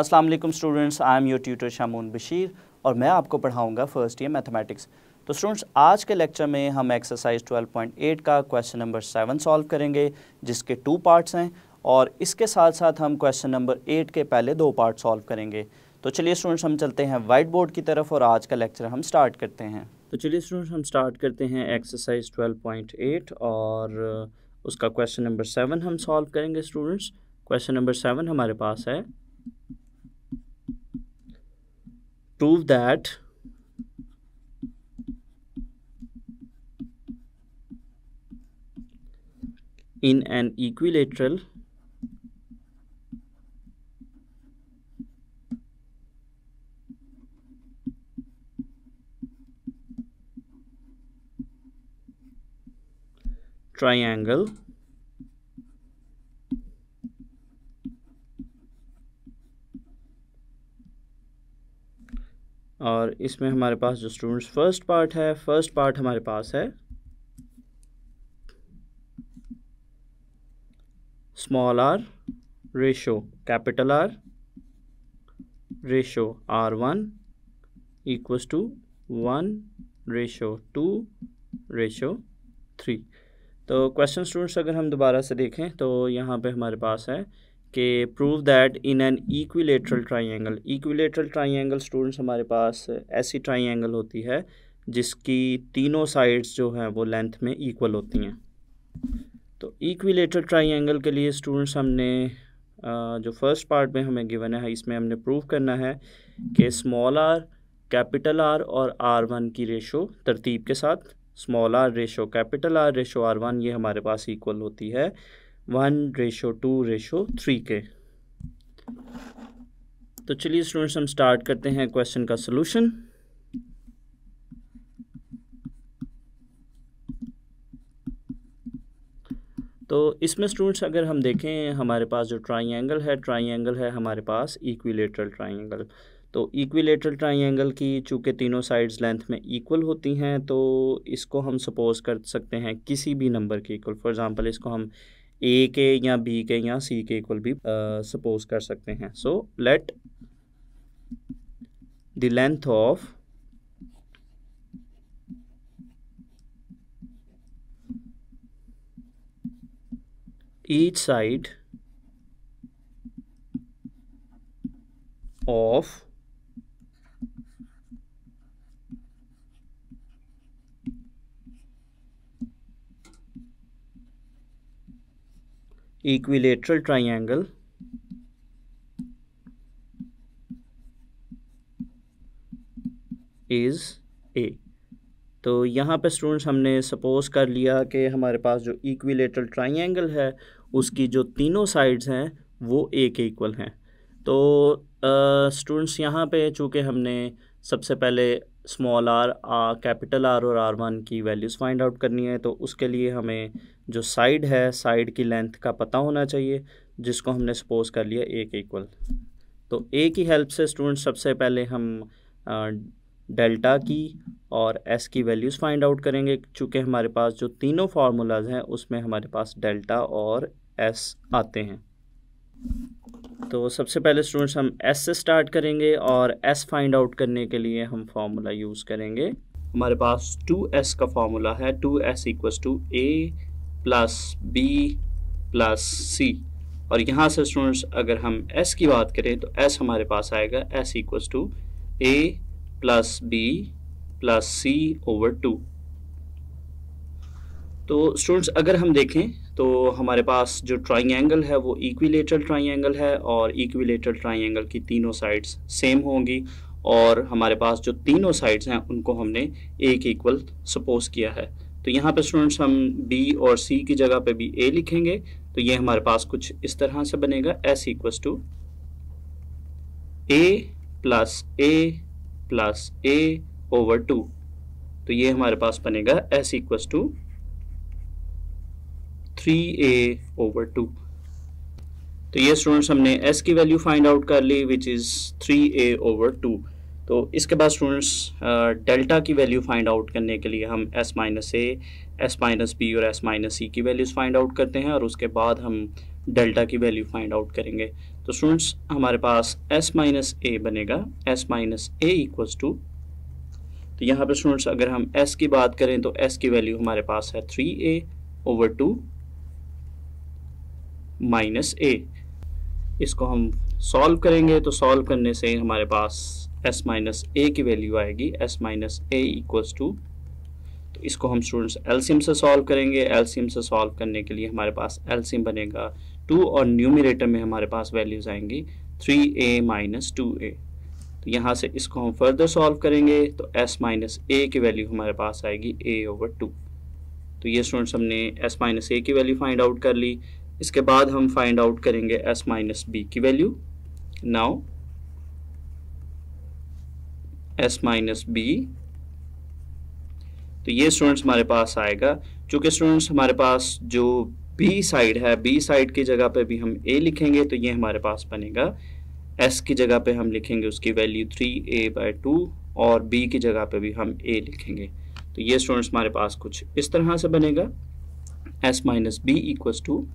अस्सलाम वालेकुम students I am your tutor Shamoon Bashir और मैं आपको पढ़ाऊंगा फर्स्ट ईयर मैथमेटिक्स तो स्टूडेंट्स आज के लेक्चर में हम एक्सरसाइज 12.8 का क्वेश्चन नंबर सेवन सॉल्व करेंगे जिसके टू पार्ट्स हैं और इसके साथ साथ हम क्वेश्चन नंबर एट के पहले दो पार्ट सॉल्व करेंगे तो चलिए स्टूडेंट्स हम चलते हैं वाइट बोर्ड की तरफ और आज का लेक्चर हम स्टार्ट करते हैं तो चलिए स्टूडेंट्स हम स्टार्ट करते हैं एक्सरसाइज एट और उसका क्वेश्चन नंबर सेवन हम सॉल्व करेंगे स्टूडेंट्स क्वेश्चन नंबर सेवन हमारे पास है prove that in an equilateral triangle और इसमें हमारे पास जो स्टूडेंट्स फर्स्ट पार्ट है फर्स्ट पार्ट हमारे पास है small R ratio capital R ratio R one equals to one ratio two ratio three तो क्वेश्चन स्टूडेंट्स अगर हम दोबारा से देखें तो यहाँ पे हमारे पास है कि prove that in an equilateral triangle equilateral triangle students हमारे पास ऐसी ट्राइंगल होती है जिसकी तीनों साइड्स जो हैं वो लेंथ में इक्वल होती हैं तो इक्विलेटरल ट्राइंगल के लिए स्टूडेंट्स हमने जो फर्स्ट पार्ट में हमें गिवन है इसमें हमने प्रूव करना है कि स्मॉल आर कैपिटल आर और आर वन की रेशो तरतीब के साथ small R ratio capital R ratio R one ये हमारे पास इक्वल होती है one ratio two ratio three के तो चलिए स्टूडेंट्स हम स्टार्ट करते हैं क्वेश्चन का सोल्यूशन तो इसमें स्टूडेंट्स अगर हम देखें हमारे पास जो ट्राइंगल है ट्राइंगल है हमारे पास इक्विलेटरल ट्राइंगल तो इक्विलेटरल ट्राइंगल की चूंकि तीनों साइड्स लेंथ में इक्वल होती हैं तो इसको हम सपोज कर सकते हैं किसी भी नंबर के इक्वल फॉर एग्जांपल इसको हम ए के या बी के या सी के इक्वल भी सपोज uh, कर सकते हैं so let the length of each side of equilateral triangle is a तो यहाँ पे स्टूडेंट्स हमने सपोज़ कर लिया कि हमारे पास जो इक्विलेटरल ट्राइंगल है उसकी जो तीनों साइड्स हैं वो ए के इक्वल हैं तो स्टूडेंट्स यहाँ पे चूँकि हमने सबसे पहले small R ah capital R और आर वन की वैल्यूज़ फाइंड आउट करनी है तो उसके लिए हमें जो साइड है साइड की लेंथ का पता होना चाहिए जिसको हमने सपोज कर लिया ए के इक्वल तो ए की हेल्प से स्टूडेंट सबसे पहले हम डेल्टा की और एस की वैल्यूज़ फाइंड आउट करेंगे चूँकि हमारे पास जो तीनों फार्मूलाज हैं उसमें हमारे पास डेल्टा और एस आते हैं तो सबसे पहले स्टूडेंट्स हम एस से स्टार्ट करेंगे और एस फाइंड आउट करने के लिए हम फार्मूला यूज़ करेंगे हमारे पास टू एस का फार्मूला है two S equals to A plus B plus C और यहाँ से स्टूडेंट्स अगर हम एस की बात करें तो एस हमारे पास आएगा S equals to A plus B plus C over two तो स्टूडेंट्स अगर हम देखें तो हमारे पास जो ट्राइंगल है वो इक्विलेटरल ट्राइंगल है और इक्विलेटरल ट्राइंगल की तीनों साइड्स सेम होंगी और हमारे पास जो तीनों साइड्स हैं उनको हमने एक इक्वल सपोज किया है तो यहाँ पे स्टूडेंट्स हम बी और सी की जगह पे भी ए लिखेंगे तो ये हमारे पास कुछ इस तरह से बनेगा S equals to A plus A plus A over two तो ये हमारे पास बनेगा S equals to three A over two तो ये स्टूडेंट्स हमने एस की वैल्यू फाइंड आउट कर ली which is three A over two तो इसके बाद स्टूडेंट्स डेल्टा uh, की वैल्यू फाइंड आउट करने के लिए हम S minus A S minus B और एस माइनस सी की वैल्यूज़ फाइंड आउट करते हैं और उसके बाद हम डेल्टा की वैल्यू फाइंड आउट करेंगे तो स्टूडेंट्स हमारे पास एस माइनस ए बनेगा S minus A equals to तो यहाँ पर स्टूडेंट्स अगर हम एस की बात करें तो एस की वैल्यू हमारे पास है थ्री ए ओवर टू माइनस ए इसको हम सॉल्व करेंगे तो सॉल्व करने से हमारे पास एस माइनस ए की वैल्यू आएगी S minus A equals to तो इसको हम स्टूडेंट्स एलसीएम से सॉल्व करेंगे एलसीएम से सॉल्व करने के लिए हमारे पास एलसीएम बनेगा टू और न्यूमिनेटर में हमारे पास वैल्यूज आएंगी three A minus two A तो यहाँ से इसको हम फर्दर सॉल्व करेंगे तो s माइनस ए की वैल्यू हमारे पास आएगी a ओवर टू तो ये स्टूडेंट्स हमने s माइनस ए की वैल्यू फाइंड आउट कर ली इसके बाद हम फाइंड आउट करेंगे s माइनस बी की value now s minus B तो ये स्टूडेंट्स हमारे पास आएगा चूंकि स्टूडेंट्स हमारे पास जो b साइड है b साइड की जगह पे भी हम a लिखेंगे तो ये हमारे पास बनेगा s की जगह पे हम लिखेंगे उसकी value three A by two और b की जगह पे भी हम a लिखेंगे तो ये स्टूडेंट्स हमारे पास कुछ इस तरह से बनेगा s minus B equals to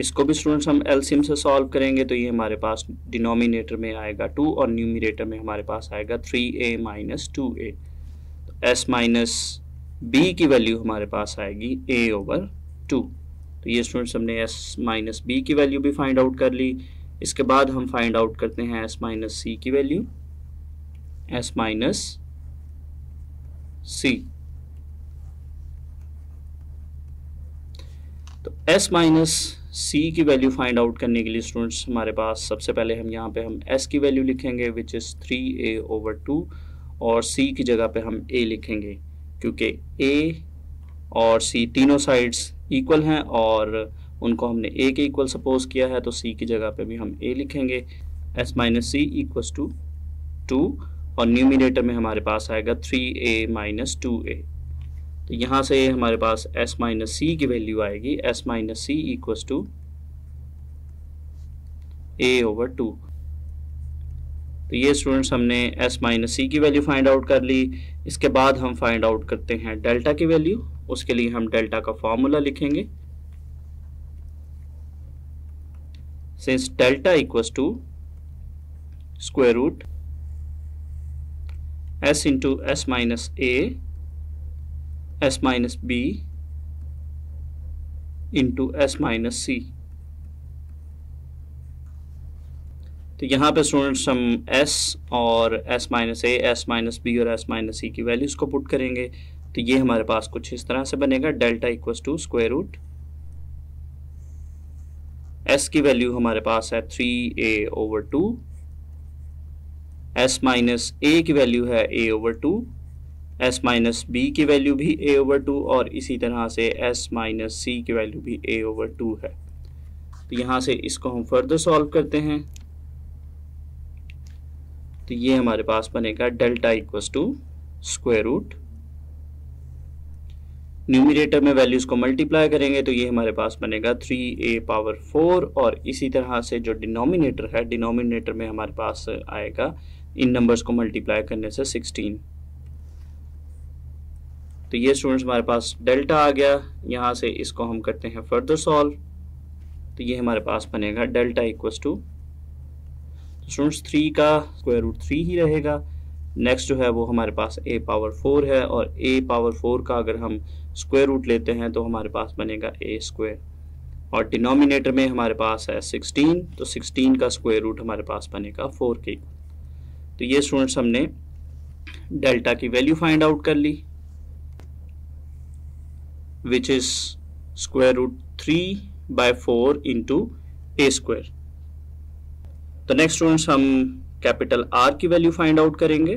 इसको भी स्टूडेंट्स हम एलसीएम से सॉल्व करेंगे तो ये हमारे पास डिनोमिनेटर में आएगा टू और न्यूमिनेटर में हमारे पास आएगा three A minus two A तो एस माइनस बी की वैल्यू हमारे पास आएगी ए ओवर टू तो ये स्टूडेंट्स हमने एस माइनस बी की वैल्यू भी फाइंड आउट कर ली इसके बाद हम फाइंड आउट करते हैं एस माइनस सी की वैल्यू एस माइनस सी तो एस माइनस सी की वैल्यू फाइंड आउट करने के लिए स्टूडेंट्स हमारे पास सबसे पहले हम यहाँ पे हम एस की वैल्यू लिखेंगे which is three A over two और सी की जगह पे हम ए लिखेंगे क्योंकि ए और सी तीनों साइड्स इक्वल हैं और उनको हमने ए के इक्वल सपोज किया है तो सी की जगह पे भी हम ए लिखेंगे एस माइनस सी इक्व टू टू और न्यूमिनेटर में हमारे पास आएगा three A minus two A तो यहाँ से हमारे पास s माइनस सी की वैल्यू आएगी s minus C equals to A over two तो ये स्टूडेंट्स हमने s माइनस सी की वैल्यू फाइंड आउट कर ली इसके बाद हम फाइंड आउट करते हैं डेल्टा की वैल्यू उसके लिए हम डेल्टा का फॉर्मूला लिखेंगे since delta equals to square root s into S minus A s minus b into S minus सी तो यहाँ पे स्टूडेंट्स हम एस और S minus A S minus B और एस माइनस सी की वैल्यूज़ को पुट करेंगे तो ये हमारे पास कुछ इस तरह से बनेगा डेल्टा इक्व टू स्क्वायर रूट एस की वैल्यू हमारे पास है थ्री ए ओवर टू एस माइनस ए की वैल्यू है ए over two s minus B की वैल्यू भी ए ओवर टू और इसी तरह से एस माइनस सी की वैल्यू भी ए ओवर टू है तो यहाँ से इसको हम फर्दर सॉल्व करते हैं तो ये हमारे पास बनेगा delta equals to square root numerator में वैल्यूज़ को मल्टीप्लाई करेंगे तो ये हमारे पास बनेगा थ्री ए पावर फोर और इसी तरह से जो डिनोमिनेटर है डिनोमिनेटर में हमारे पास आएगा इन नंबर्स को मल्टीप्लाई करने से सिक्सटीन तो ये स्टूडेंट्स हमारे पास डेल्टा आ गया यहाँ से इसको हम करते हैं फर्दर सॉल्व तो ये हमारे पास बनेगा delta equals to students three का स्क्वायर रूट थ्री ही रहेगा नेक्स्ट जो है वो हमारे पास ए पावर फोर है और ए पावर फोर का अगर हम स्क्वायर रूट लेते हैं तो हमारे पास बनेगा ए स्क्वायर और डिनोमिनेटर में हमारे पास है सिक्सटीन तो सिक्सटीन का स्क्वायर रूट हमारे पास बनेगा फोर के तो ये स्टूडेंट्स हमने डेल्टा की वैल्यू फाइंड आउट कर ली which is square root 3 by 4 into a square. तो नेक्स्ट स्टूडेंट्स हम कैपिटल आर की वैल्यू फाइंड आउट करेंगे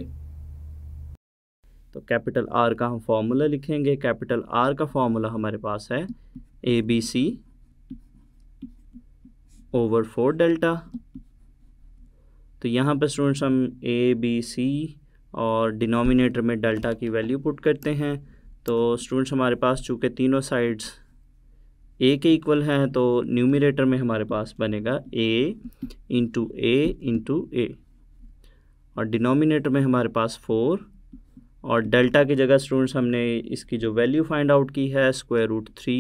तो कैपिटल आर का हम फॉर्मूला लिखेंगे कैपिटल आर का फॉर्मूला हमारे पास है a b c over four delta तो यहाँ पर स्टूडेंट्स हम ए बी सी और डिनोमिनेटर में डेल्टा की वैल्यू पुट करते हैं तो स्टूडेंट्स हमारे पास चूँकि तीनों साइड्स ए के इक्वल हैं तो न्यूमिनेटर में हमारे पास बनेगा ए इंटू ए इंटू ए और डिनोमिनेटर में हमारे पास फोर और डेल्टा की जगह स्टूडेंट्स हमने इसकी जो वैल्यू फाइंड आउट की है square root three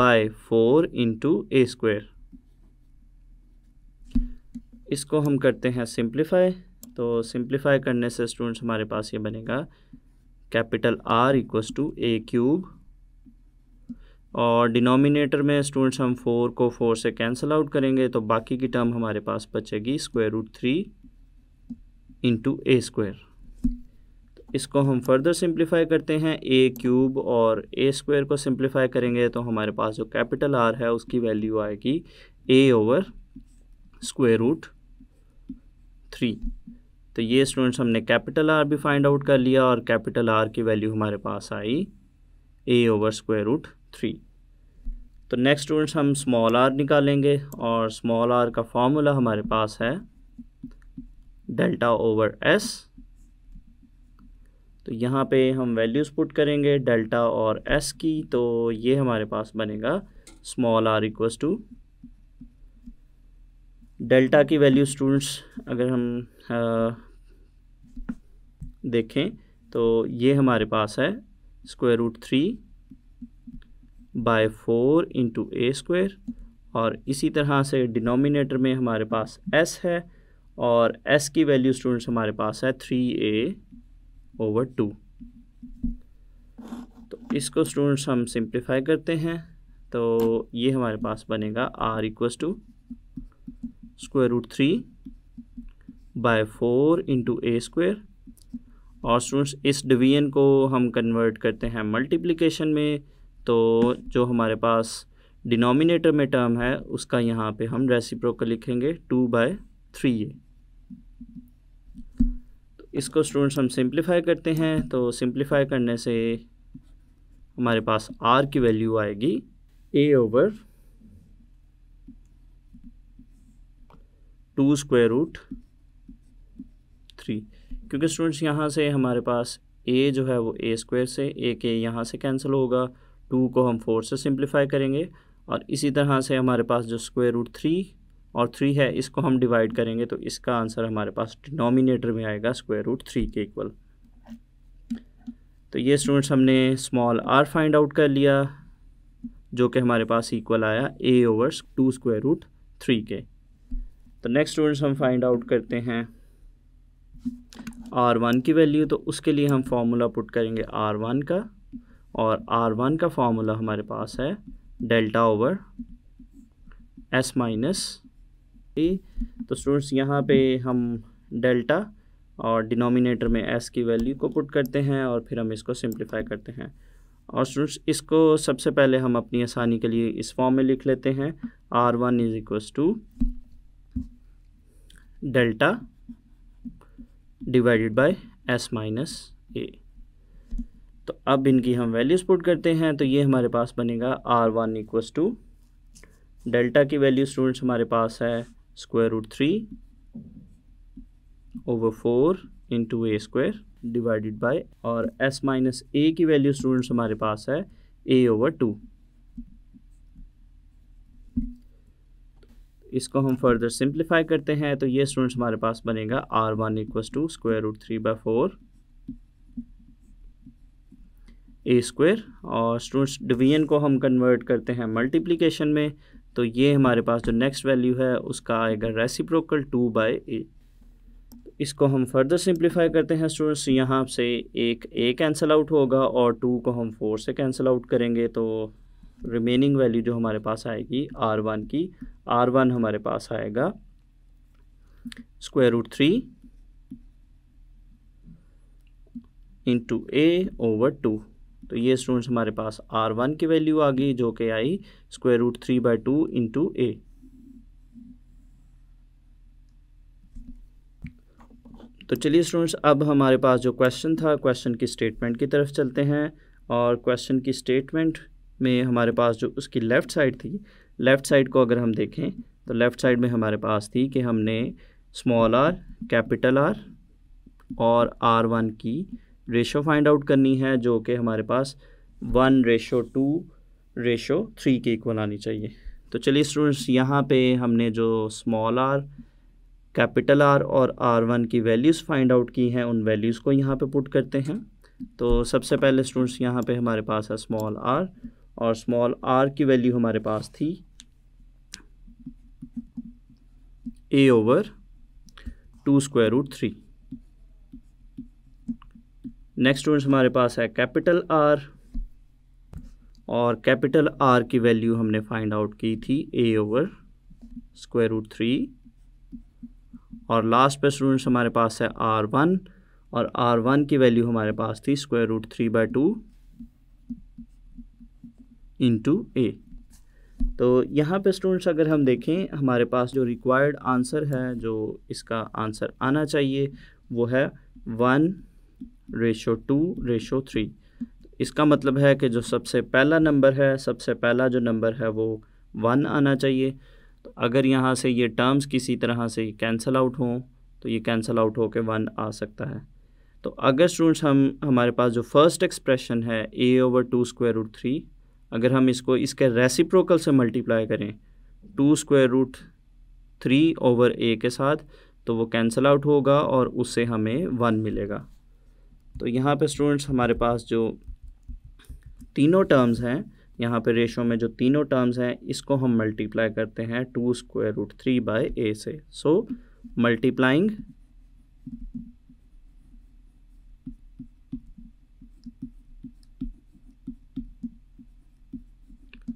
by four into A square इसको हम करते हैं सिंप्लीफाई तो सिंप्लीफाई करने से स्टूडेंट्स हमारे पास ये बनेगा capital R equals to a cube और डिनोमिनेटर में स्टूडेंट्स हम फोर को फोर से कैंसिल आउट करेंगे तो बाकी की टर्म हमारे पास बचेगी स्क्वायर रूट थ्री इंटू ए स्क्वायर तो इसको हम फर्दर सिंप्लीफाई करते हैं ए क्यूब और ए स्क्वायर को सिंप्लीफाई करेंगे तो हमारे पास जो कैपिटल आर है उसकी वैल्यू आएगी a over square root three तो ये स्टूडेंट्स हमने कैपिटल आर भी फाइंड आउट कर लिया और कैपिटल आर की वैल्यू हमारे पास आई a over square root three तो नेक्स्ट स्टूडेंट्स हम स्मॉल आर निकालेंगे और स्मॉल आर का फार्मूला हमारे पास है डेल्टा ओवर एस तो यहाँ पे हम वैल्यूज़ पुट करेंगे डेल्टा और एस की तो ये हमारे पास बनेगा small are equals to delta की वैल्यू स्टूडेंट्स अगर हम आ, देखें तो ये हमारे पास है square root three by four into A square और इसी तरह से डिनोमिनेटर में हमारे पास एस है और एस की वैल्यू स्टूडेंट्स हमारे पास है थ्री ए ओवर टू तो इसको स्टूडेंट्स हम सिंप्लीफाई करते हैं तो ये हमारे पास बनेगा r equals to square root three by four into A square और स्टूडेंट्स इस डिवीजन को हम कन्वर्ट करते हैं मल्टीप्लिकेशन में तो जो हमारे पास डिनोमिनेटर में टर्म है उसका यहाँ पे हम रेसिप्रोकल लिखेंगे टू बाय थ्री ए तो इसको स्टूडेंट्स हम सिंप्लीफाई करते हैं तो सिंप्लीफाई करने से हमारे पास आर की वैल्यू आएगी a over two square root three क्योंकि स्टूडेंट्स यहाँ से हमारे पास ए जो है वो ए स्क्वायर से ए के यहाँ से कैंसिल होगा टू को हम फोर से सिंप्लीफाई करेंगे और इसी तरह से हमारे पास जो स्क्वायर रूट थ्री और थ्री है इसको हम डिवाइड करेंगे तो इसका आंसर हमारे पास डिनोमिनेटर में आएगा स्क्वायर रूट थ्री के इक्वल तो ये स्टूडेंट्स हमने स्मॉल आर फाइंड आउट कर लिया जो कि हमारे पास इक्वल आया a over two square root three के तो नेक्स्ट स्टूडेंट्स हम फाइंड आउट करते हैं आर वन की वैल्यू तो उसके लिए हम फार्मूला पुट करेंगे आर वन का और आर वन का फार्मूला हमारे पास है डेल्टा ओवर एस माइनस तो स्टूडेंट्स यहाँ पे हम डेल्टा और डिनोमिनेटर में एस की वैल्यू को पुट करते हैं और फिर हम इसको सिंप्लीफाई करते हैं और स्टूडेंट्स इसको सबसे पहले हम अपनी आसानी के लिए इस फॉर्म में लिख लेते हैं r one is equal to delta divided by S minus ए तो अब इनकी हम वैल्यूज पुट करते हैं तो ये हमारे पास बनेगा r one equals to delta की वैल्यू स्टूडेंट्स हमारे पास है square root three over four into A square divided by और एस माइनस ए की वैल्यू स्टूडेंट्स हमारे पास है ए ओवर टू इसको हम फर्दर सिंप्लीफाई करते हैं तो ये स्टूडेंट्स हमारे पास बनेगा r one equals to square root three by four A square और स्टूडेंट्स डिवीजन को हम कन्वर्ट करते हैं मल्टीप्लिकेशन में तो ये हमारे पास जो नेक्स्ट वैल्यू है उसका आएगा रेसिप्रोकल टू बाई ए इसको हम फर्दर सिंप्लीफाई करते हैं स्टूडेंट्स यहाँ से एक ए कैंसिल आउट होगा और टू को हम फोर से कैंसिल आउट करेंगे तो रिमेनिंग वैल्यू जो हमारे पास आएगी आर वन की आर वन हमारे पास आएगा स्क्वायर रूट थ्री इंटू ए ओवर टू तो ये स्टूडेंट्स हमारे पास आर वन की वैल्यू आ गई जो कि आई square root three by two into ए तो चलिए स्टूडेंट्स अब हमारे पास जो क्वेश्चन था क्वेश्चन की स्टेटमेंट की तरफ चलते हैं और क्वेश्चन की स्टेटमेंट में हमारे पास जो उसकी लेफ़्ट साइड थी लेफ़्ट साइड को अगर हम देखें तो लेफ़्ट साइड में हमारे पास थी कि हमने स्मॉल आर कैपिटल आर और आर वन की रेशो फाइंड आउट करनी है जो कि हमारे पास one ratio two ratio three के इक्वल आनी चाहिए तो चलिए स्टूडेंट्स यहाँ पे हमने जो स्मॉल आर कैपिटल आर और आर वन की वैल्यूज़ फाइंड आउट की हैं उन वैल्यूज़ को यहाँ पे पुट करते हैं तो सबसे पहले स्टूडेंट्स यहाँ पे हमारे पास है स्मॉल आर और स्मॉल आर की वैल्यू हमारे पास थी a over two square root three next student हमारे पास है कैपिटल आर और कैपिटल आर की वैल्यू हमने फाइंड आउट की थी a over square root three और लास्ट पे स्टूडेंट्स हमारे पास है आर वन और आर वन की वैल्यू हमारे पास थी square root three by two into ए तो यहाँ पे स्टूडेंट्स अगर हम देखें हमारे पास जो रिक्वायर्ड आंसर है जो इसका आंसर आना चाहिए वो है one ratio two ratio three इसका मतलब है कि जो सबसे पहला नंबर है सबसे पहला जो नंबर है वो वन आना चाहिए तो अगर यहाँ से ये टर्म्स किसी तरह से कैंसिल आउट हों तो ये कैंसिल आउट होकर वन आ सकता है तो अगर स्टूडेंट्स हम हमारे पास जो फर्स्ट एक्सप्रेशन है ए over two square root three अगर हम इसको इसके रेसिप्रोकल से मल्टीप्लाई करें two square root three over a के साथ तो वो कैंसिल आउट होगा और उससे हमें वन मिलेगा तो यहाँ पे स्टूडेंट्स हमारे पास जो तीनों टर्म्स हैं यहाँ पे रेशो में जो तीनों टर्म्स हैं इसको हम मल्टीप्लाई करते हैं two square root three by ए से so multiplying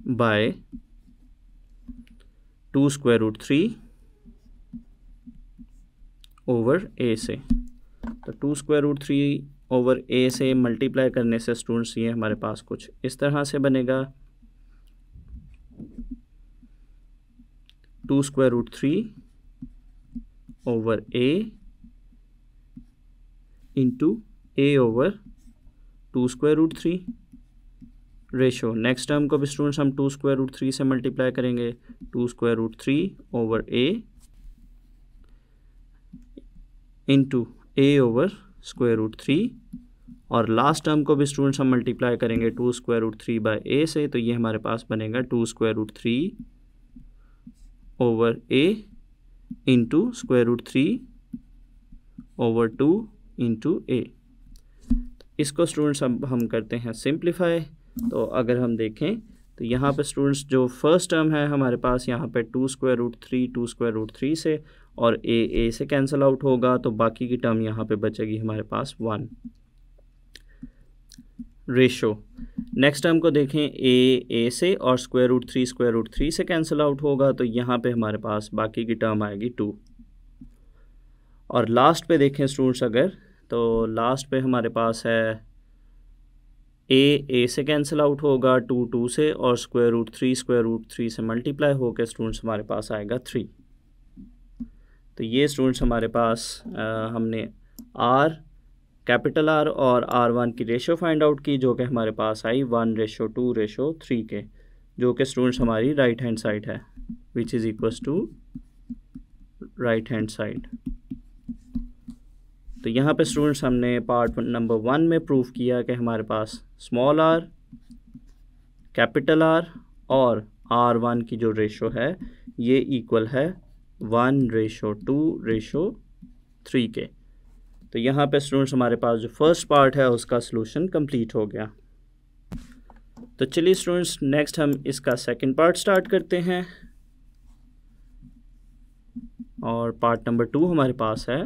by two square root three over a से तो two square root three over a से मल्टीप्लाई करने से स्टूडेंट्स ये हमारे पास कुछ इस तरह से बनेगा two square root three over ए इंटू ए over two square root three ratio next term को भी स्टूडेंट्स हम टू स्क्वायर रूट थ्री से मल्टीप्लाई करेंगे two square root three over ए इंटू ए ओवर स्क्वायर रूट थ्री और लास्ट टर्म को भी students हम multiply करेंगे two square root three by ए से तो ये हमारे पास बनेगा two square root three over A into square root three over two into a इसको स्टूडेंट्स अब हम करते हैं सिंप्लीफाई तो अगर हम देखें तो यहाँ पे स्टूडेंट्स जो फर्स्ट टर्म है हमारे पास यहाँ पे two square root three two square root three से और ए ए से कैंसिल आउट होगा तो बाकी की टर्म यहाँ पे बचेगी हमारे पास वन रेशो नेक्स्ट टर्म को देखें ए ए से और square root three square root three से कैंसिल आउट होगा तो यहाँ पे हमारे पास बाकी की टर्म आएगी टू और लास्ट पे देखें स्टूडेंट्स अगर तो लास्ट पे हमारे पास है ए ए से कैंसिल आउट होगा टू टू से और square root three square root three से मल्टीप्लाई होकर स्टूडेंट्स हमारे पास आएगा थ्री तो ये स्टूडेंट्स हमारे पास आ, हमने आर कैपिटल आर और आर वन की रेशो फाइंड आउट की जो कि हमारे पास I one ratio two ratio three के जो कि स्टूडेंट्स हमारी राइट हैंड साइड है which is equals to right hand side तो यहाँ पे स्टूडेंट्स हमने पार्ट नंबर वन में प्रूव किया कि हमारे पास स्मॉल आर कैपिटल आर और आर वन की जो रेशो है ये इक्वल है one ratio two ratio three के तो यहाँ पे स्टूडेंट्स हमारे पास जो फर्स्ट पार्ट है उसका सोलूशन कंप्लीट हो गया तो चलिए स्टूडेंट्स नेक्स्ट हम इसका सेकंड पार्ट स्टार्ट करते हैं और पार्ट नंबर टू हमारे पास है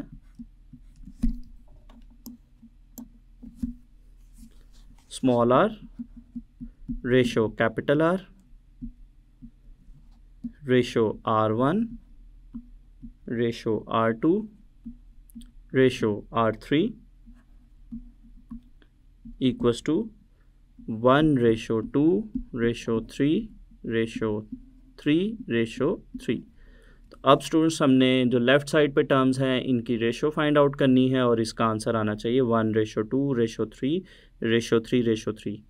small r ratio capital R ratio R1 ratio R2 ratio R3 equals to 1 ratio 2 ratio 3 ratio 3 ratio 3 अब स्टूडेंट्स हमने जो लेफ़्ट साइड पे टर्म्स हैं इनकी रेशो फाइंड आउट करनी है और इसका आंसर आना चाहिए one ratio two ratio three ratio three ratio three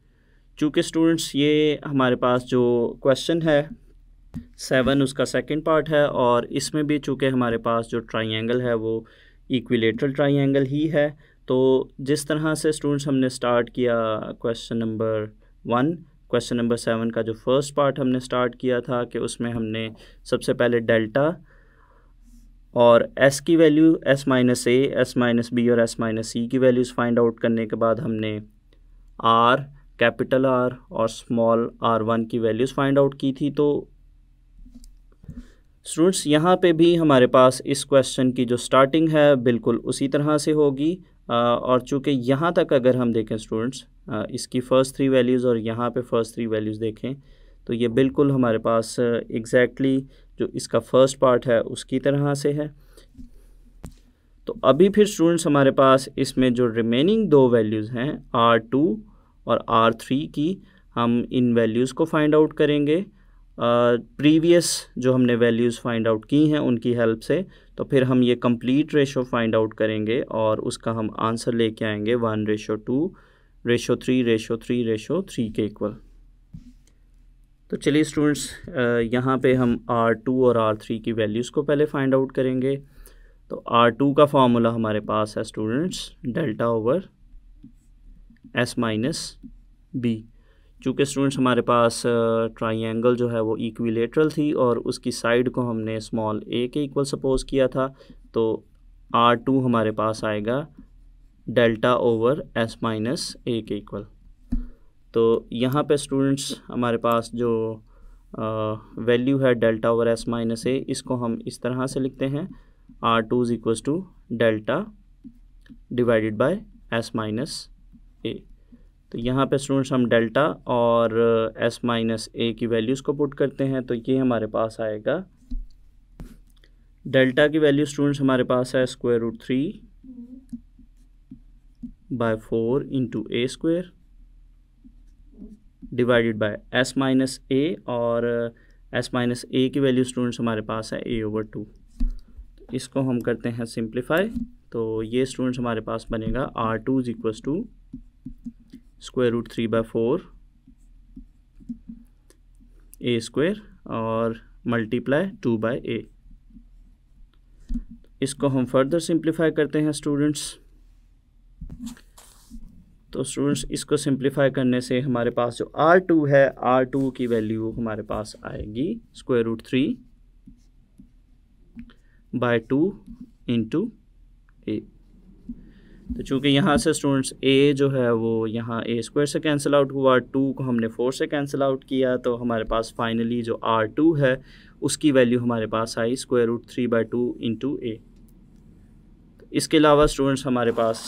चूँकि स्टूडेंट्स ये हमारे पास जो क्वेश्चन है सेवन उसका सेकंड पार्ट है और इसमें भी चूँकि हमारे पास जो ट्राइंगल है वो इक्विलेटरल ट्राइंगल ही है तो जिस तरह से स्टूडेंट्स हमने स्टार्ट किया question number one question number seven का जो फर्स्ट पार्ट हमने स्टार्ट किया था कि उसमें हमने सबसे पहले डेल्टा और एस की value s minus A S minus B और एस माइनस सी की वैल्यूज़ फाइंड आउट करने के बाद हमने आर कैपिटल आर और स्मॉल आर वन की वैल्यूज़ फाइंड आउट की थी तो स्टूडेंट्स यहाँ पे भी हमारे पास इस क्वेश्चन की जो स्टार्टिंग है बिल्कुल उसी तरह से होगी और चूँकि यहाँ तक अगर हम देखें स्टूडेंट्स इसकी फ़र्स्ट थ्री वैल्यूज़ और यहाँ पे फर्स्ट थ्री वैल्यूज़ देखें तो ये बिल्कुल हमारे पास एग्जैक्टली exactly जो इसका फ़र्स्ट पार्ट है उसकी तरह से है तो अभी फिर स्टूडेंट्स हमारे पास इसमें जो रिमेनिंग दो वैल्यूज़ हैं आर टू और आर थ्री की हम इन वैल्यूज़ को फाइंड आउट करेंगे प्रीवियस uh, जो हमने वैल्यूज़ फाइंड आउट की हैं उनकी हेल्प से तो फिर हम ये कंप्लीट रेशो फाइंड आउट करेंगे और उसका हम आंसर लेके आएंगे one ratio two ratio three ratio three ratio three के इक्वल तो चलिए स्टूडेंट्स यहाँ पे हम आर टू और आर थ्री की वैल्यूज़ को पहले फाइंड आउट करेंगे तो आर टू का फार्मूला हमारे पास है students delta over S minus b चूँकि स्टूडेंट्स हमारे पास ट्राइंगल जो है वो इक्विलेटरल थी और उसकी साइड को हमने स्मॉल ए के इक्वल सपोज किया था तो आर टू हमारे पास आएगा डेल्टा ओवर एस माइनस ए के इक्वल तो यहाँ पे स्टूडेंट्स हमारे पास जो वैल्यू है डेल्टा ओवर एस माइनस ए इसको हम इस तरह से लिखते हैं r two is equal to delta divided by S minus ए तो यहाँ पे स्टूडेंट्स हम डेल्टा और एस माइनस ए की वैल्यूज़ को पुट करते हैं तो ये हमारे पास आएगा डेल्टा की वैल्यू स्टूडेंट्स हमारे पास है square root three by four into A square divided by S minus a और एस माइनस ए की वैल्यू स्टूडेंट्स हमारे पास है ए ओवर टू इसको हम करते हैं सिंप्लीफाई तो ये स्टूडेंट्स हमारे पास बनेगा r two is equal to square root three by four A square और मल्टीप्लाई टू बाय ए इसको हम फर्दर सिंप्लीफाई करते हैं स्टूडेंट्स तो स्टूडेंट्स इसको सिंप्लीफाई करने से हमारे पास जो आर टू है आर टू की वैल्यू हमारे पास आएगी square root three by two into ए तो चूँकि यहाँ से स्टूडेंट्स ए जो है वो यहाँ ए स्क्वायर से कैंसिल आउट हुआ टू को हमने फोर से कैंसिल आउट किया तो हमारे पास फाइनली जो आर टू है उसकी वैल्यू हमारे पास आई square root three by two into A इसके अलावा स्टूडेंट्स हमारे पास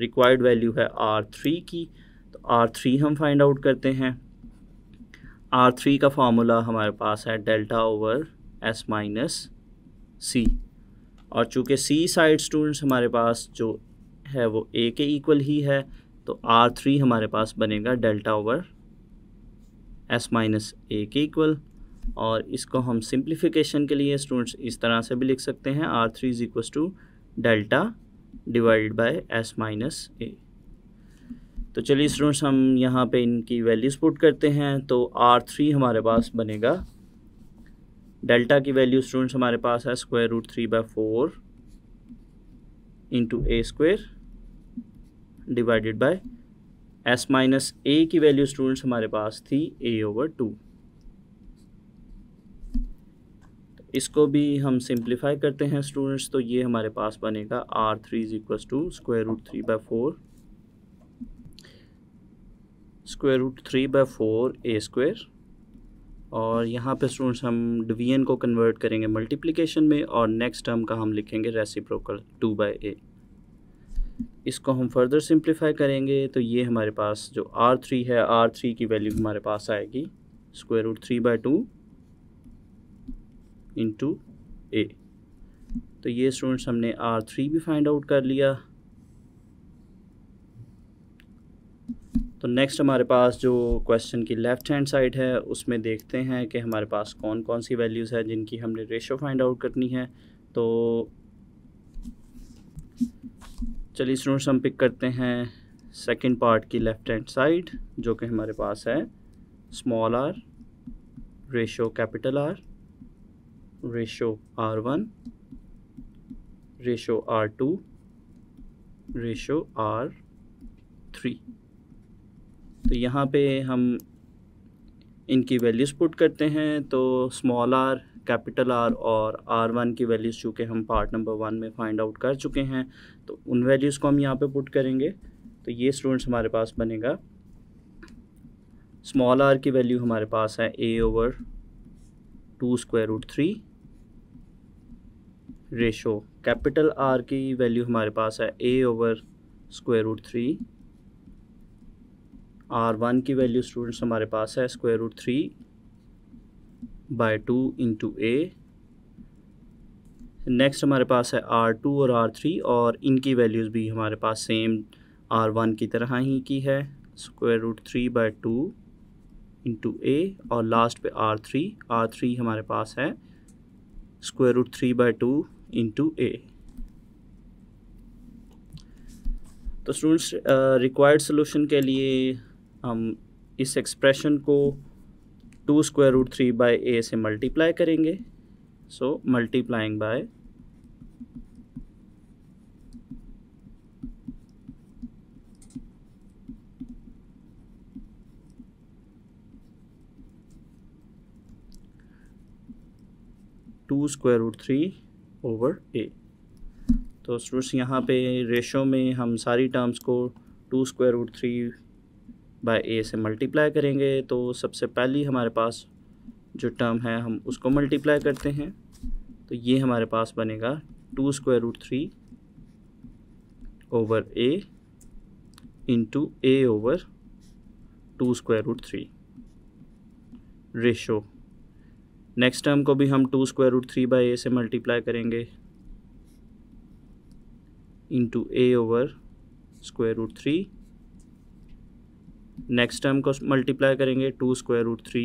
रिक्वायर्ड वैल्यू है आर थ्री की तो आर थ्री हम फाइंड आउट करते हैं आर थ्री का फार्मूला हमारे पास है डेल्टा ओवर एस माइनस सी और चूँकि सी साइड स्टूडेंट्स हमारे पास जो है वो ए के इक्वल ही है तो आर थ्री हमारे पास बनेगा डेल्टा ओवर एस माइनस ए के इक्वल और इसको हम सिंप्लीफिकेशन के लिए स्टूडेंट्स इस तरह से भी लिख सकते हैं R three is equal to delta divide by S minus ए तो चलिए स्टूडेंट्स हम यहाँ पे इनकी वैल्यूज़ पुट करते हैं तो आर थ्री हमारे पास बनेगा डेल्टा की वैल्यू स्टूडेंट्स हमारे पास है square root three by four into A square divided by S minus ए की वैल्यू स्टूडेंट्स हमारे पास थी ए ओवर टू इसको भी हम सिंप्लीफाई करते हैं स्टूडेंट्स तो ये हमारे पास बनेगा R three is equal to square root three by four square root three by four A square और यहाँ पे स्टूडेंट्स हम डिवीजन को कन्वर्ट करेंगे मल्टीप्लिकेशन में और नेक्स्ट टर्म का हम लिखेंगे रेसिप्रोकल टू बाई ए इसको हम फर्दर सिंप्लीफाई करेंगे तो ये हमारे पास जो आर थ्री है आर थ्री की वैल्यू हमारे पास आएगी square root three by two into ए तो ये स्टूडेंट्स हमने आर थ्री भी फाइंड आउट कर लिया तो नेक्स्ट हमारे पास जो क्वेश्चन की लेफ़्ट हैंड साइड है उसमें देखते हैं कि हमारे पास कौन कौन सी वैल्यूज़ है जिनकी हमने रेशो फाइंड आउट करनी है तो चलिए स्टूडेंट्स हम पिक करते हैं सेकंड पार्ट की लेफ़्ट हैंड साइड जो कि हमारे पास है small R ratio capital R ratio R one ratio R two ratio R three तो यहाँ पे हम इनकी वैल्यूज़ पुट करते हैं तो स्मॉल आर कैपिटल आर और आर वन की वैल्यूज़ चूँकि हम पार्ट नंबर वन में फाइंड आउट कर चुके हैं तो उन वैल्यूज़ को हम यहाँ पे पुट करेंगे तो ये स्टूडेंट्स हमारे पास बनेगा स्मॉल आर की वैल्यू हमारे पास है ए over two square root three ratio capital R की वैल्यू हमारे पास है ए over square root three R one की वैल्यू स्टूडेंट्स हमारे पास है square root three by two into A next हमारे पास है आर टू और आर थ्री और इनकी वैल्यूज़ भी हमारे पास सेम आर वन की तरह ही की है square root three by two into A और लास्ट पे आर थ्री आर थ्री हमारे पास है square root three by two into ए तो स्टूडेंट्स रिक्वायर्ड सॉल्यूशन के लिए हम इस एक्सप्रेशन को two square root three by A से मल्टीप्लाई करेंगे so multiplying by two square root three over A तो स्टूडेंट्स यहाँ पे रेशो में हम सारी टर्म्स को two square root three by A से मल्टीप्लाई करेंगे तो सबसे पहली हमारे पास जो टर्म है हम उसको मल्टीप्लाई करते हैं तो ये हमारे पास बनेगा two square root three over ए इंटू ए over two square root three ratio next term को भी हम two square root three by ए से मल्टीप्लाई करेंगे इंटू ए over square root three next term को मल्टीप्लाई करेंगे two square root three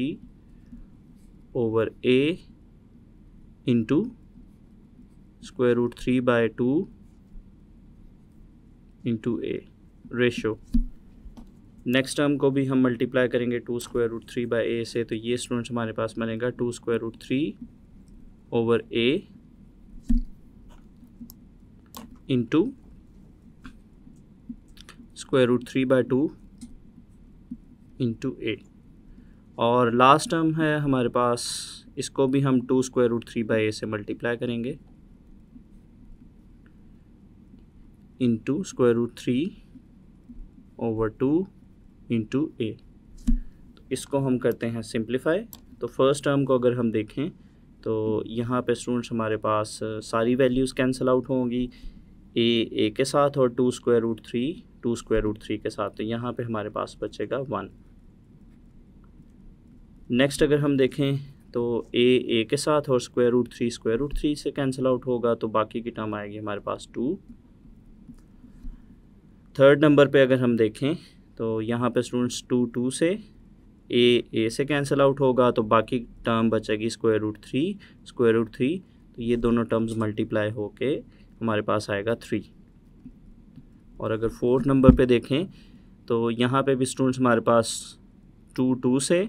over A into square root three by two into A ratio next term को भी हम multiply करेंगे two square root three by A से तो ये students हमारे पास बनेगा two square root three over A into square root three by two into A और लास्ट टर्म है हमारे पास इसको भी हम two square root three by ए से मल्टीप्लाई करेंगे into square root three over two into ए तो इसको हम करते हैं सिंप्लीफाई तो फर्स्ट टर्म को अगर हम देखें तो यहाँ पे स्टूडेंट्स हमारे पास uh, सारी वैल्यूज़ कैंसिल आउट होंगी ए ए के साथ और two square root three two square root three के साथ तो यहाँ पे हमारे पास बचेगा वन नेक्स्ट अगर हम देखें तो ए ए के साथ और square root three square root three से कैंसिल आउट होगा तो बाकी की टर्म आएगी हमारे पास टू थर्ड नंबर पे अगर हम देखें तो यहाँ पे स्टूडेंट्स टू टू से ए ए से कैंसिल आउट होगा तो बाकी टर्म बचेगी square root three square root three तो ये दोनों टर्म्स मल्टीप्लाई होके हमारे पास आएगा थ्री और अगर फोर्थ नंबर पे देखें तो यहाँ पे भी स्टूडेंट्स हमारे पास टू टू से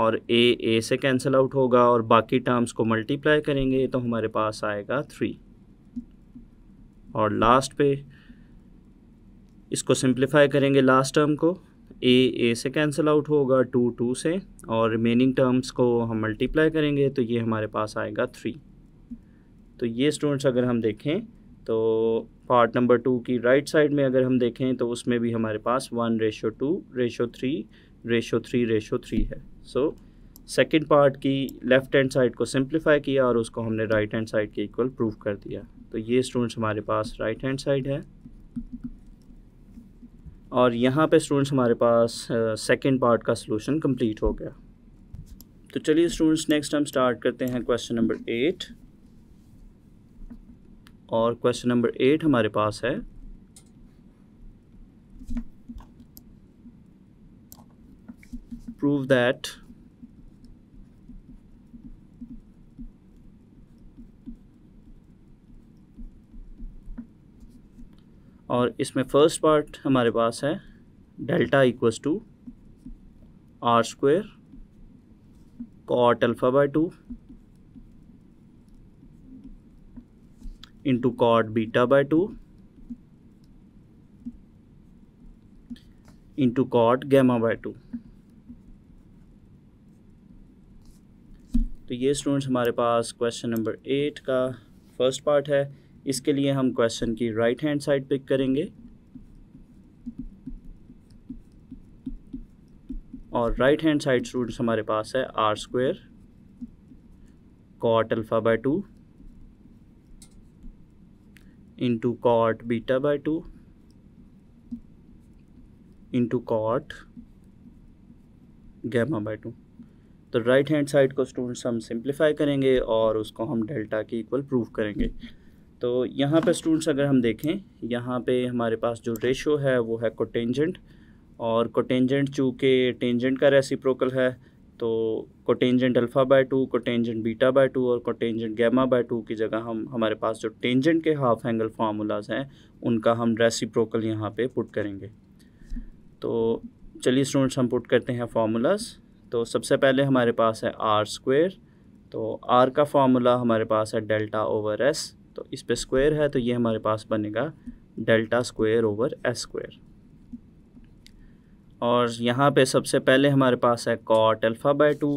और ए ए से कैंसिल आउट होगा और बाकी टर्म्स को मल्टीप्लाई करेंगे तो हमारे पास आएगा थ्री और लास्ट पे इसको सिंप्लीफाई करेंगे लास्ट टर्म को ए ए से कैंसिल आउट होगा टू टू से और रिमेनिंग टर्म्स को हम मल्टीप्लाई करेंगे तो ये हमारे पास आएगा थ्री तो ये स्टूडेंट्स अगर हम देखें तो पार्ट नंबर टू की राइट right साइड में अगर हम देखें तो उसमें भी हमारे पास one ratio two ratio three ratio three ratio three है सो सेकेंड पार्ट की लेफ़्ट हैंड साइड को सिंप्लीफाई किया और उसको हमने राइट हैंड साइड के इक्वल प्रूव कर दिया तो ये स्टूडेंट्स हमारे पास राइट हैंड साइड है और यहाँ पे स्टूडेंट्स हमारे पास सेकेंड पार्ट का सोलूशन कंप्लीट हो गया तो चलिए स्टूडेंट्स नेक्स्ट हम स्टार्ट करते हैं क्वेश्चन नंबर एट और क्वेश्चन नंबर एट हमारे पास है prove that और इसमें फर्स्ट पार्ट हमारे पास है delta equals two R square cot alpha by two into cot beta by two into cot gamma by two तो ये स्टूडेंट्स हमारे पास क्वेश्चन नंबर एट का फर्स्ट पार्ट है इसके लिए हम क्वेश्चन की राइट हैंड साइड पिक करेंगे और राइट हैंड साइड स्टूडेंट्स हमारे पास है R square cot alpha by two into cot beta by two into cot gamma by two तो राइट हैंड साइड को स्टूडेंट्स हम सिंप्लीफाई करेंगे और उसको हम डेल्टा के इक्वल प्रूव करेंगे तो यहाँ पर स्टूडेंट्स अगर हम देखें यहाँ पे हमारे पास जो रेशो है वो है कोटेंजेंट और कोटेंजेंट चूँकि टेंजेंट का रेसिप्रोकल है तो cotangent alpha by two cotangent beta by two और कोटेंजेंट गैमा बाय टू की जगह हम हमारे पास जो टेंजेंट के हाफ एंगल फार्मूलाज हैं उनका हम रेसिप्रोकल यहाँ पे पुट करेंगे तो चलिए स्टूडेंट्स हम पुट करते हैं फार्मूलाज़ तो सबसे पहले हमारे पास है आर स्क्वेयर तो आर का फार्मूला हमारे पास है डेल्टा ओवर एस तो इस पे स्क्वायर है तो ये हमारे पास बनेगा delta square over S square और यहाँ पे सबसे पहले हमारे पास है कॉट अल्फ़ा बाई टू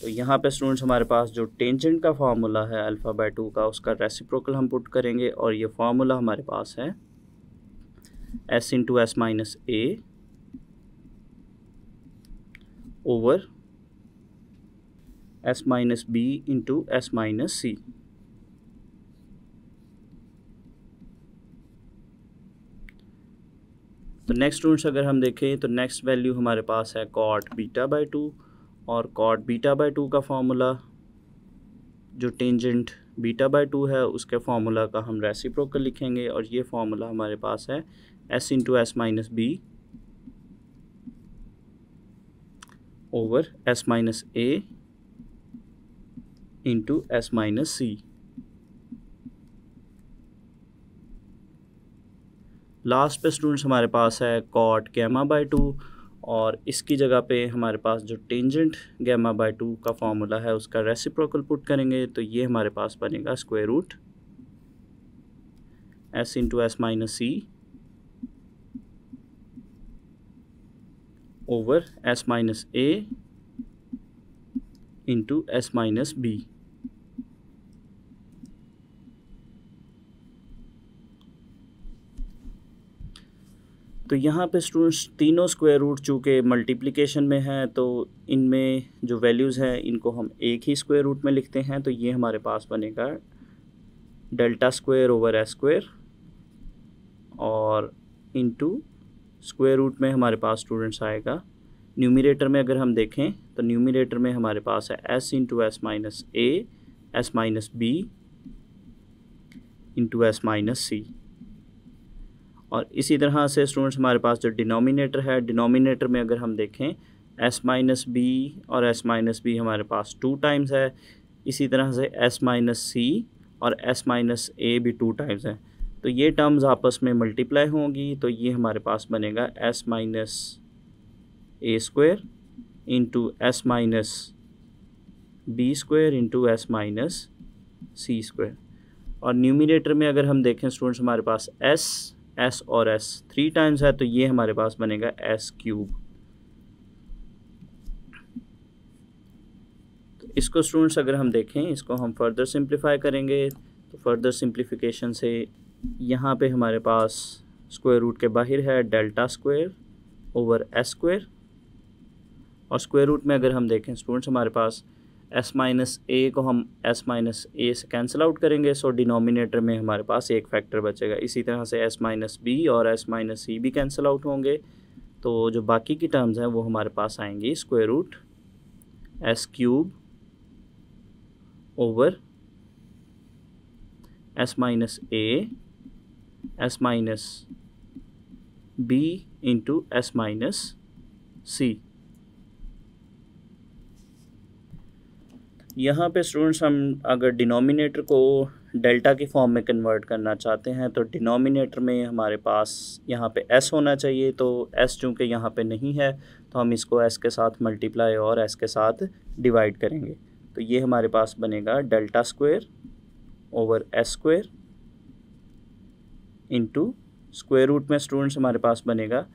तो यहाँ पे स्टूडेंट्स हमारे पास जो टेंजेंट का फार्मूला है अल्फ़ा बाई टू का उसका रेसिप्रोकल हम पुट करेंगे और ये फार्मूला हमारे पास है S into S minus A over s minus b into s minus c. तो नेक्स्ट स्टूडेंट्स अगर हम देखें तो नेक्स्ट वैल्यू हमारे पास है कॉट बीटा बाई टू और कॉट बीटा बाई टू का फार्मूला जो टेंजेंट बीटा बाई टू है उसके फार्मूला का हम रेसिप्रोकल लिखेंगे और ये फार्मूला हमारे पास है S into S minus B over s minus a into s minus c. Last पे स्टूडेंट्स हमारे पास है कॉट गैमा बाय टू और इसकी जगह पे हमारे पास जो टेंजेंट गैमा बाय टू का फॉर्मूला है उसका रेसिप्रोकल पुट करेंगे तो ये हमारे पास बनेगा square root S into S minus C over s minus a into s minus b. तो यहाँ पे स्टूडेंट्स तीनों स्क्वायर रूट चूँकि मल्टीप्लिकेशन में है तो इनमें जो वैल्यूज़ हैं इनको हम एक ही स्क्वायर रूट में लिखते हैं तो ये हमारे पास बनेगा delta square over S square और इनटू स्क्वेयर रूट में हमारे पास स्टूडेंट्स आएगा न्यूमिरेटर में अगर हम देखें तो न्यूमिरेटर में हमारे पास है S into S minus A S minus B into S minus सी और इसी तरह से स्टूडेंट्स हमारे पास जो डिनोमिनेटर है डिनोमिनेटर में अगर हम देखें एस माइनस बी और एस माइनस बी हमारे पास टू टाइम्स है इसी तरह से एस माइनस सी और एस माइनस ए भी टू टाइम्स हैं तो ये टर्म्स आपस में मल्टीप्लाई होंगी तो ये हमारे पास बनेगा एस माइनस ए square into S minus B square into S minus सी स्क्वेयर और न्यूमिनेटर में अगर हम देखें स्टूडेंट्स हमारे पास एस एस और एस थ्री टाइम्स है तो ये हमारे पास बनेगा एस क्यूब तो इसको स्टूडेंट्स अगर हम देखें इसको हम फर्दर सिंप्लीफाई करेंगे तो फर्दर सिंप्लीफिकेशन से यहाँ पे हमारे पास स्क्वायर रूट के बाहर है delta square over S square और स्क्वायर रूट में अगर हम देखें स्टूडेंट्स हमारे पास एस माइनस ए को हम एस माइनस ए से कैंसिल आउट करेंगे सो डिनोमिनेटर में हमारे पास एक फैक्टर बचेगा इसी तरह से एस माइनस बी और एस माइनस सी भी कैंसिल आउट होंगे तो जो बाकी की टर्म्स हैं वो हमारे पास आएंगी square root S cube over S minus ए s minus b into s minus c यहाँ पे स्टूडेंट्स हम अगर डिनोमिनेटर को डेल्टा के फॉर्म में कन्वर्ट करना चाहते हैं तो डिनोमिनेटर में हमारे पास यहाँ पे एस होना चाहिए तो एस चूँकि यहाँ पे नहीं है तो हम इसको एस के साथ मल्टीप्लाई और एस के साथ डिवाइड करेंगे तो ये हमारे पास बनेगा delta square over S square into square root में स्टूडेंट्स हमारे पास बनेगा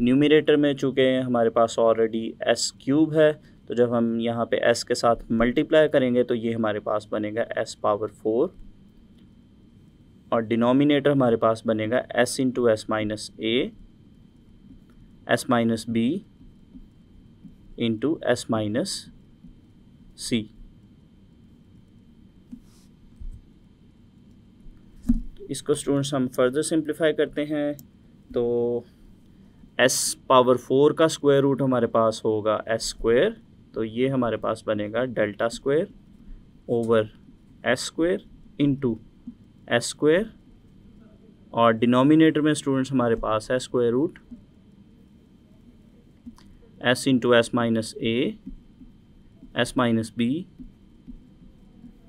न्यूमिनेटर में चूँकि हमारे पास ऑलरेडी एस क्यूब है तो जब हम यहाँ पे एस के साथ मल्टीप्लाई करेंगे तो ये हमारे पास बनेगा एस पावर फोर और डिनोमिनेटर हमारे पास बनेगा S into S minus A S minus B into S minus सी इसको स्टूडेंट्स हम फर्दर सिंप्लीफाई करते हैं तो एस पावर फोर का स्क्वायर रूट हमारे पास होगा एस स्क्वायर तो ये हमारे पास बनेगा delta square over S square into S square और डिनोमिनेटर में स्टूडेंट्स हमारे पास है square root S into S minus A S minus B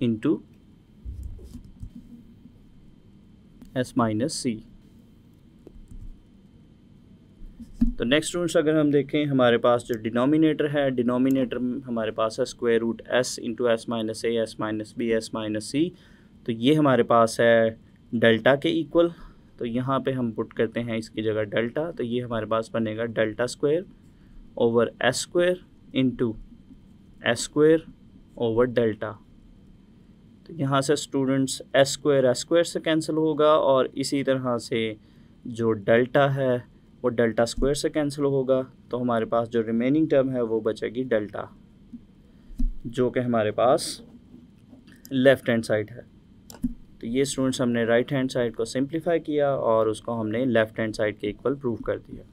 into S minus सी तो नेक्स्ट स्टूडेंट्स अगर हम देखें हमारे पास जो डिनोमिनेटर है डिनोमिनेटर हमारे पास है square root S into S minus A S minus B S minus सी तो ये हमारे पास है डेल्टा के इक्वल तो यहाँ पे हम पुट करते हैं इसकी जगह डेल्टा तो ये हमारे पास बनेगा delta square over S square into S square over delta यहाँ से students S square S square से कैंसिल होगा और इसी तरह से जो डेल्टा है वो डेल्टा स्क्वायर से कैंसिल होगा तो हमारे पास जो रिमेनिंग टर्म है वो बचेगी डेल्टा जो कि हमारे पास लेफ़्ट हैंड साइड है तो ये स्टूडेंट्स हमने राइट हैंड साइड को सिंप्लीफाई किया और उसको हमने लेफ़्ट हैंड साइड के इक्वल प्रूव कर दिया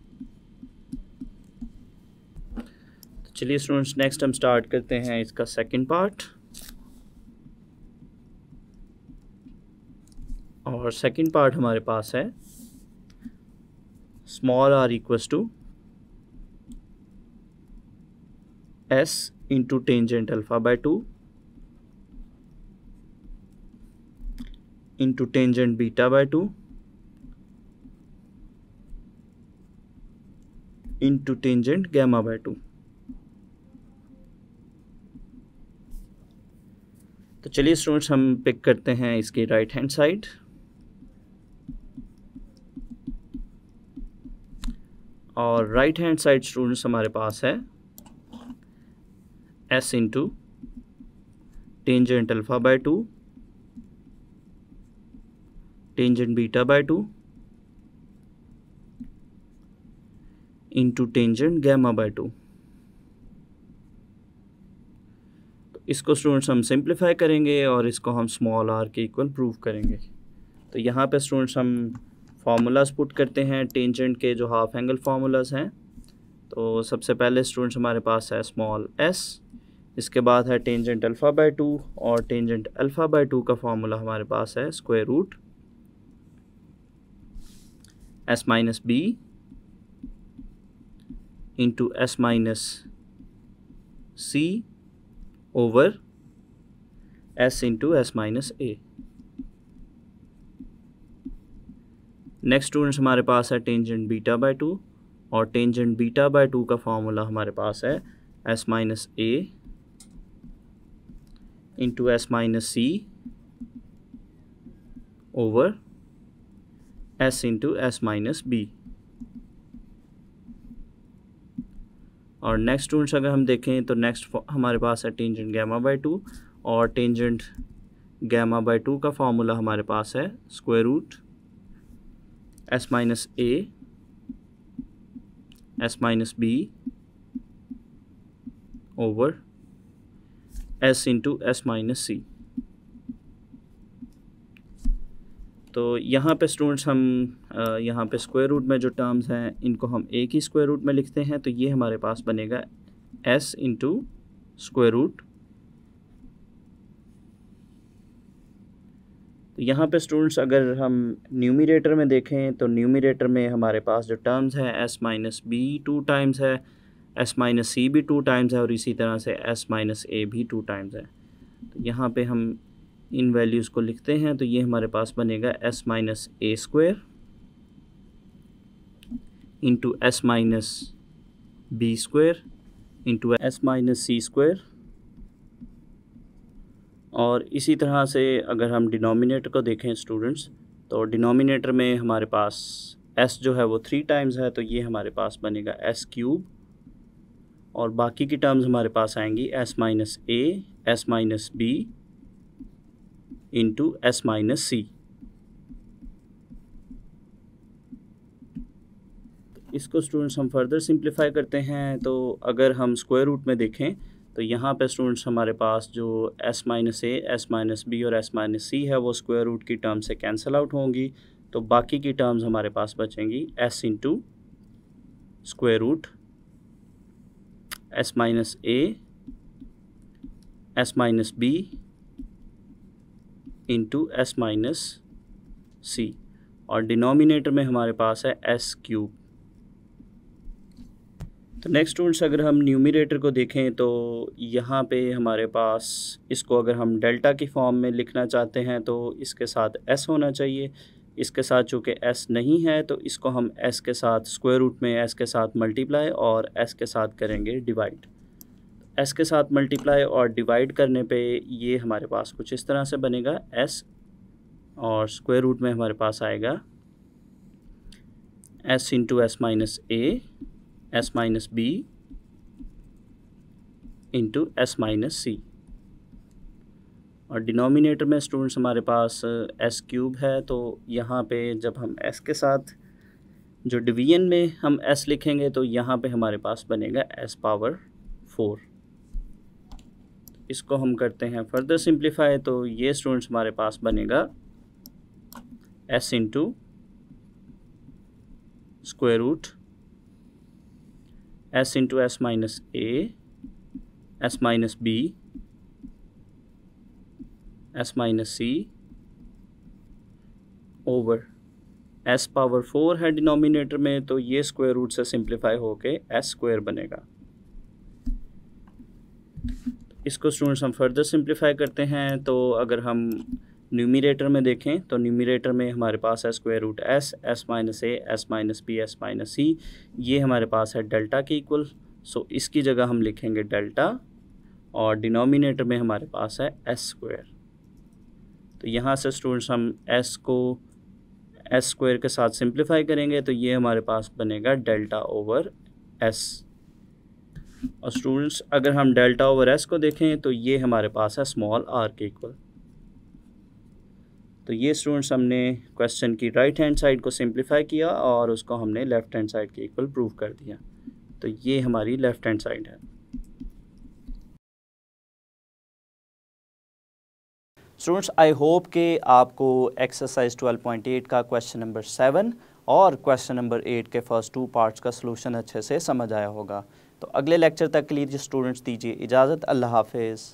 तो चलिए स्टूडेंट्स नेक्स्ट हम स्टार्ट करते हैं इसका सेकंड पार्ट और सेकंड पार्ट हमारे पास है small are equals two S into tangent alpha by two into tangent beta by two into tangent gamma by two तो चलिए स्टूडेंट्स हम पिक करते हैं इसकी राइट हैंड साइड और राइट हैंड साइड स्टूडेंट्स हमारे पास है S into tangent alpha by two tangent beta by two into tangent gamma by two इसको स्टूडेंट्स हम सिंप्लीफाई करेंगे और इसको हम स्मॉल आर के इक्वल प्रूव करेंगे तो यहाँ पे स्टूडेंट्स हम फार्मूलाज पुट करते हैं टेंजेंट के जो हाफ एंगल फार्मूलाज हैं तो सबसे पहले स्टूडेंट्स हमारे पास है स्मॉल एस इसके बाद है टेंजेंट अल्फ़ा बाई टू और टेंजेंट अल्फ़ा बाई टू का फार्मूला हमारे पास है square root s minus B into S minus c over s into S minus a next students हमारे पास है टेंजेंट बीटा बाय टू और टेंजेंट बीटा बाय टू का फार्मूला हमारे पास है s minus a into S minus c over s into S minus B और next students अगर हम देखें तो नेक्स्ट हमारे पास है टेंजेंट गैमा बाय टू और टेंजेंट गैमा बाय टू का फार्मूला हमारे पास है square root s minus a, s minus b over s into s minus c. तो यहाँ पे स्टूडेंट्स हम यहाँ पे स्क्वायर रूट में जो टर्म्स हैं इनको हम ए की स्क्वायर रूट में लिखते हैं तो ये हमारे पास बनेगा एस इंटू स्क्वायर रूट तो यहाँ पे स्टूडेंट्स अगर हम न्यूमिरेटर में देखें तो न्यूमिरेटर में हमारे पास जो टर्म्स हैं s minus b two times है एस माइनस सी भी टू टाइम्स है और इसी तरह से एस माइनस ए भी टू टाइम्स है तो यहाँ पे हम इन वैल्यूज़ को लिखते हैं तो ये हमारे पास बनेगा एस माइनस ए square into S minus B square into S minus सी स्क्वेयर और इसी तरह से अगर हम डिनोमिनेटर को देखें स्टूडेंट्स तो डिनोमिनेटर में हमारे पास एस जो है वो थ्री टाइम्स है तो ये हमारे पास बनेगा एस क्यूब और बाकी की टर्म्स हमारे पास आएंगी s minus A S minus B into S minus सी इसको स्टूडेंट्स हम फर्दर सिंप्लीफाई करते हैं तो अगर हम स्क्वायर रूट में देखें तो यहाँ पे स्टूडेंट्स हमारे पास जो s minus A S minus B और एस माइनस सी है वो स्क्वायर रूट की टर्म से कैंसिल आउट होंगी तो बाकी की टर्म्स हमारे पास बचेंगी s into square root s minus A S minus B into S minus सी और डिनोमिनेटर में हमारे पास है एस क्यूब तो नेक्स्ट स्टूडेंट्स अगर हम न्यूमिनेटर को देखें तो यहाँ पे हमारे पास इसको अगर हम डेल्टा की फॉर्म में लिखना चाहते हैं तो इसके साथ एस होना चाहिए इसके साथ चूँकि एस नहीं है तो इसको हम एस के साथ स्क्वायर रूट में एस के साथ मल्टीप्लाई और एस के साथ करेंगे डिवाइड एस के साथ मल्टीप्लाई और डिवाइड करने पे ये हमारे पास कुछ इस तरह से बनेगा एस और स्क्वायर रूट में हमारे पास आएगा एस इंटू एस माइनस ए s minus b into S minus सी और डिनोमिनेटर में स्टूडेंट्स हमारे पास एस क्यूब है तो यहाँ पे जब हम एस के साथ जो डिवीजन में हम एस लिखेंगे तो यहाँ पे हमारे पास बनेगा एस पावर फोर इसको हम करते हैं फर्दर सिंप्लीफाई तो ये स्टूडेंट्स हमारे पास बनेगा S into square root S into S minus A S minus B S minus c over s power four है डिनोमिनेटर में तो ये स्क्वायर रूट से सिंप्लीफाई होके एस स्क्वायर बनेगा इसको स्टूडेंट्स हम फर्दर सिंप्लीफाई करते हैं तो अगर हम न्यूमिरेटर में देखें तो न्यूमिरेटर में हमारे पास है square root s s minus A S minus B S minus c ये हमारे पास है डेल्टा के इक्वल सो इसकी जगह हम लिखेंगे डेल्टा और डिनोमिनेटर में हमारे पास है एस स्क्वायर तो यहाँ से स्टूडेंट्स हम एस को एस स्क्वायर के साथ सिंप्लीफाई करेंगे तो ये हमारे पास बनेगा डेल्टा ओवर एस और स्टूडेंट्स अगर हम डेल्टा ओवर एस को देखें तो ये हमारे पास है स्मॉल आर के इक्वल तो ये स्टूडेंट्स हमने क्वेश्चन की राइट हैंड साइड को सिंप्लीफाई किया और उसको हमने लेफ़्ट हैंड साइड के इक्वल प्रूव कर दिया तो ये हमारी लेफ़्ट हैंड साइड है स्टूडेंट्स आई होप के आपको एक्सरसाइज 12.8 का क्वेश्चन नंबर सेवन और क्वेश्चन नंबर एट के फर्स्ट टू पार्ट्स का सलूशन अच्छे से समझ आया होगा तो अगले लेक्चर तक के लिए स्टूडेंट्स दीजिए इजाज़त अल्लाह हाफिज़